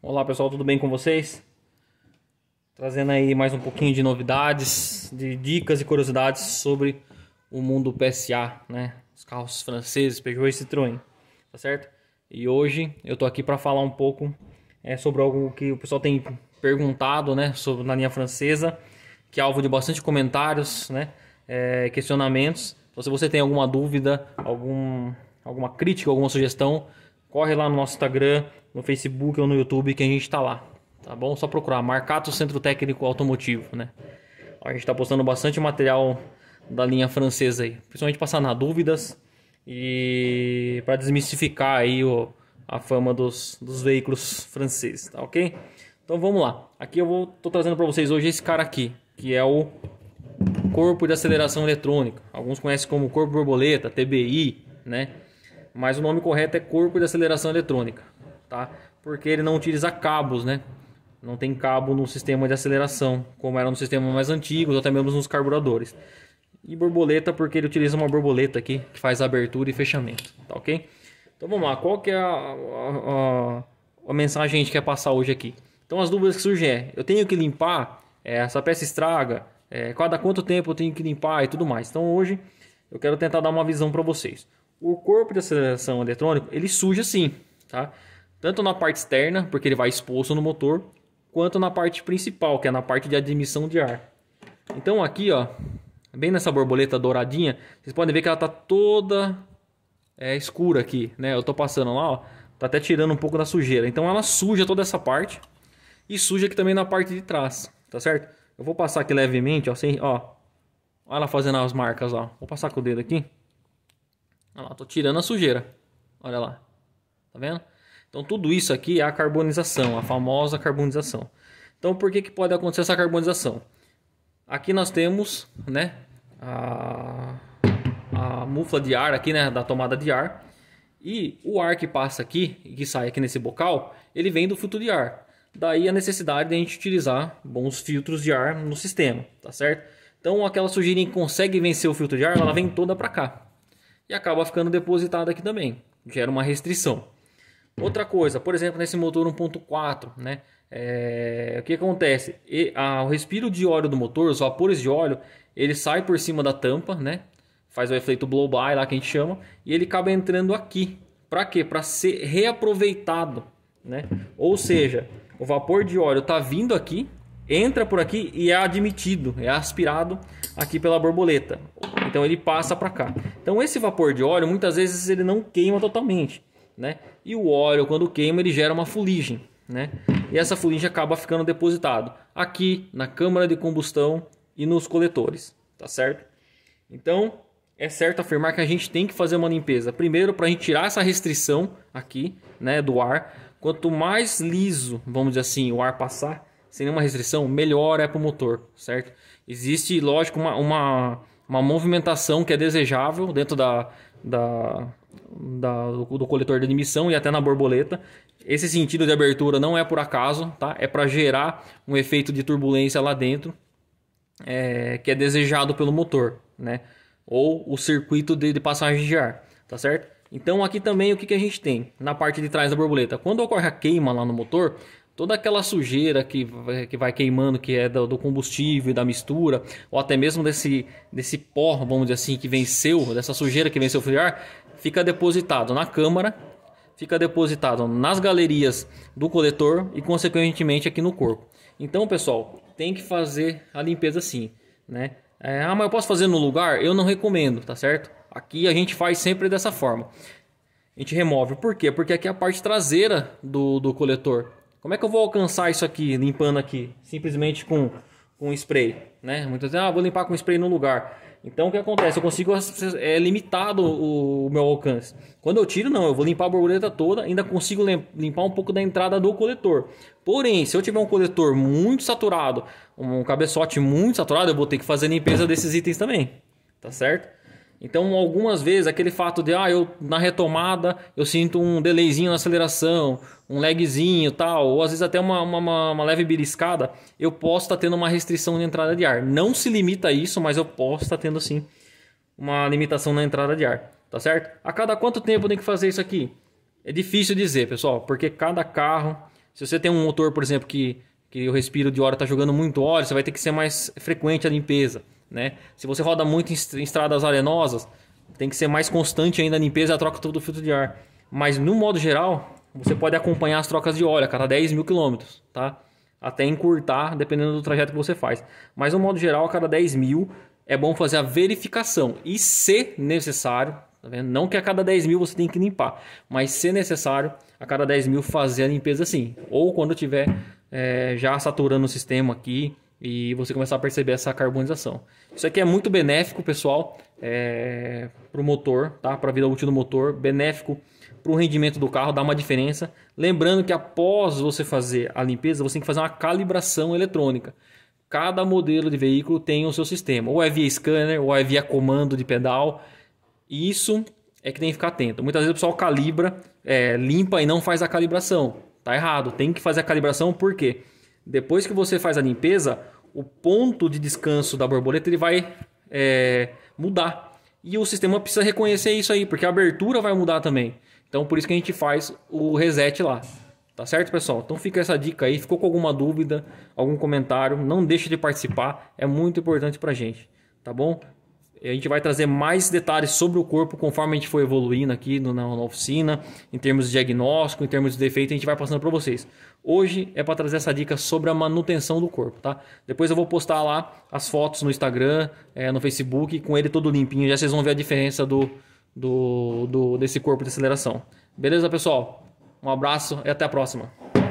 Olá pessoal, tudo bem com vocês? Trazendo aí mais um pouquinho de novidades, de dicas e curiosidades sobre o mundo PSA, né? Os carros franceses, Peugeot e Citroën, tá certo? E hoje eu tô aqui para falar um pouco é, sobre algo que o pessoal tem perguntado, né? Sobre na linha francesa, que é alvo de bastante comentários, né? É, questionamentos. Então, se você tem alguma dúvida, algum, alguma crítica, alguma sugestão, corre lá no nosso Instagram, no Facebook ou no YouTube que a gente está lá, tá bom? Só procurar Marcato Centro Técnico Automotivo, né? A gente está postando bastante material da linha francesa aí, principalmente passar na dúvidas e para desmistificar aí o, a fama dos, dos veículos franceses, tá ok? Então vamos lá. Aqui eu vou tô trazendo para vocês hoje esse cara aqui, que é o corpo de aceleração eletrônica. Alguns conhecem como corpo borboleta, TBI, né? mas o nome correto é corpo de aceleração eletrônica, tá? Porque ele não utiliza cabos, né? Não tem cabo no sistema de aceleração, como era no sistema mais antigo, ou até mesmo nos carburadores. E borboleta, porque ele utiliza uma borboleta aqui, que faz abertura e fechamento, tá ok? Então vamos lá, qual que é a, a, a, a mensagem que a gente quer passar hoje aqui? Então as dúvidas que surgem é, eu tenho que limpar, é, essa peça estraga, é, cada quanto tempo eu tenho que limpar e tudo mais. Então hoje eu quero tentar dar uma visão para vocês. O corpo de aceleração eletrônico, ele suja sim, tá? Tanto na parte externa, porque ele vai exposto no motor, quanto na parte principal, que é na parte de admissão de ar. Então aqui, ó, bem nessa borboleta douradinha, vocês podem ver que ela tá toda é, escura aqui, né? Eu tô passando lá, ó, tá até tirando um pouco da sujeira. Então ela suja toda essa parte e suja aqui também na parte de trás, tá certo? Eu vou passar aqui levemente, ó, sem, ó, Olha ela fazendo as marcas, ó. Vou passar com o dedo aqui. Olha lá, tô tirando a sujeira. Olha lá. Tá vendo? Então tudo isso aqui é a carbonização, a famosa carbonização. Então por que, que pode acontecer essa carbonização? Aqui nós temos, né, a, a mufla de ar aqui, né, da tomada de ar. E o ar que passa aqui e que sai aqui nesse bocal, ele vem do filtro de ar. Daí a necessidade de a gente utilizar bons filtros de ar no sistema, tá certo? Então aquela sujeirinha que consegue vencer o filtro de ar, ela vem toda para cá, e acaba ficando depositado aqui também, gera uma restrição. Outra coisa, por exemplo, nesse motor 1.4, né? É, o que acontece? E, a, o respiro de óleo do motor, os vapores de óleo, ele sai por cima da tampa, né? Faz o efeito blow-by lá que a gente chama, e ele acaba entrando aqui. Para quê? Para ser reaproveitado, né? Ou seja, o vapor de óleo está vindo aqui, entra por aqui e é admitido, é aspirado aqui pela borboleta. Então ele passa para cá. Então esse vapor de óleo muitas vezes ele não queima totalmente, né? E o óleo quando queima ele gera uma fuligem, né? E essa fuligem acaba ficando depositado aqui na câmara de combustão e nos coletores, tá certo? Então é certo afirmar que a gente tem que fazer uma limpeza. Primeiro para a gente tirar essa restrição aqui, né, do ar. Quanto mais liso, vamos dizer assim, o ar passar, sem nenhuma restrição, melhor é para o motor, certo? Existe, lógico, uma, uma, uma movimentação que é desejável dentro da, da, da do, do, coletor de admissão e até na borboleta. Esse sentido de abertura não é por acaso, tá? É para gerar um efeito de turbulência lá dentro, é, que é desejado pelo motor, né? Ou o circuito de, de passagem de ar, tá certo? Então aqui também o que, que a gente tem na parte de trás da borboleta? Quando ocorre a queima lá no motor, toda aquela sujeira que, que vai queimando, que é do, do combustível e da mistura, ou até mesmo desse, desse pó, vamos dizer assim, que venceu, dessa sujeira que venceu o friar, fica depositado na câmara, fica depositado nas galerias do coletor e, consequentemente, aqui no corpo. Então, pessoal, tem que fazer a limpeza assim, né? É, ah, mas eu posso fazer no lugar? Eu não recomendo, tá certo? Aqui a gente faz sempre dessa forma. A gente remove. Por quê? Porque aqui é a parte traseira do, do coletor. Como é que eu vou alcançar isso aqui, limpando aqui? Simplesmente com, com spray, né? Muitas vezes, ah, vou limpar com spray no lugar. Então o que acontece? Eu consigo é limitado o, o, meu alcance. Quando eu tiro, não, eu vou limpar a borboleta toda, ainda consigo limpar um pouco da entrada do coletor. Porém, se eu tiver um coletor muito saturado, um cabeçote muito saturado, eu vou ter que fazer limpeza desses itens também. Tá certo? Então, algumas vezes, aquele fato de, ah, eu na retomada eu sinto um delayzinho na aceleração, um lagzinho tal, ou às vezes até uma, uma, uma leve beliscada, eu posso estar tá tendo uma restrição de entrada de ar. Não se limita a isso, mas eu posso estar tá tendo sim uma limitação na entrada de ar, tá certo? A cada quanto tempo tem que fazer isso aqui? É difícil dizer, pessoal, porque cada carro, se você tem um motor, por exemplo, que, que o respiro de hora está jogando muito óleo, você vai ter que ser mais frequente a limpeza né? Se você roda muito em estradas arenosas, tem que ser mais constante ainda a limpeza e a troca do filtro de ar. Mas no modo geral, você pode acompanhar as trocas de óleo a cada 10 mil quilômetros, tá? Até encurtar, dependendo do trajeto que você faz. Mas no modo geral, a cada 10 mil é bom fazer a verificação. E se necessário, tá vendo? Não que a cada 10 mil você tem que limpar, mas se necessário, a cada 10 mil fazer a limpeza sim. Ou quando tiver é, já saturando o sistema aqui, e você começar a perceber essa carbonização. Isso aqui é muito benéfico, pessoal, é, para o motor, tá? para a vida útil do motor, benéfico para o rendimento do carro, dá uma diferença. Lembrando que após você fazer a limpeza, você tem que fazer uma calibração eletrônica. Cada modelo de veículo tem o seu sistema, ou é via scanner, ou é via comando de pedal. Isso é que tem que ficar atento. Muitas vezes o pessoal calibra, é, limpa e não faz a calibração. Tá errado, tem que fazer a calibração por quê? Porque depois que você faz a limpeza, o ponto de descanso da borboleta ele vai é, mudar. E o sistema precisa reconhecer isso aí, porque a abertura vai mudar também. Então por isso que a gente faz o reset lá. Tá certo, pessoal? Então fica essa dica aí. Ficou com alguma dúvida, algum comentário, não deixe de participar. É muito importante pra gente, tá bom? A gente vai trazer mais detalhes sobre o corpo conforme a gente for evoluindo aqui no, na, na, oficina, em termos de diagnóstico, em termos de defeito, a gente vai passando para vocês. Hoje é para trazer essa dica sobre a manutenção do corpo, tá? Depois eu vou postar lá as fotos no Instagram, é, no Facebook, com ele todo limpinho, já vocês vão ver a diferença do, do, do desse corpo de aceleração. Beleza, pessoal? Um abraço e até a próxima.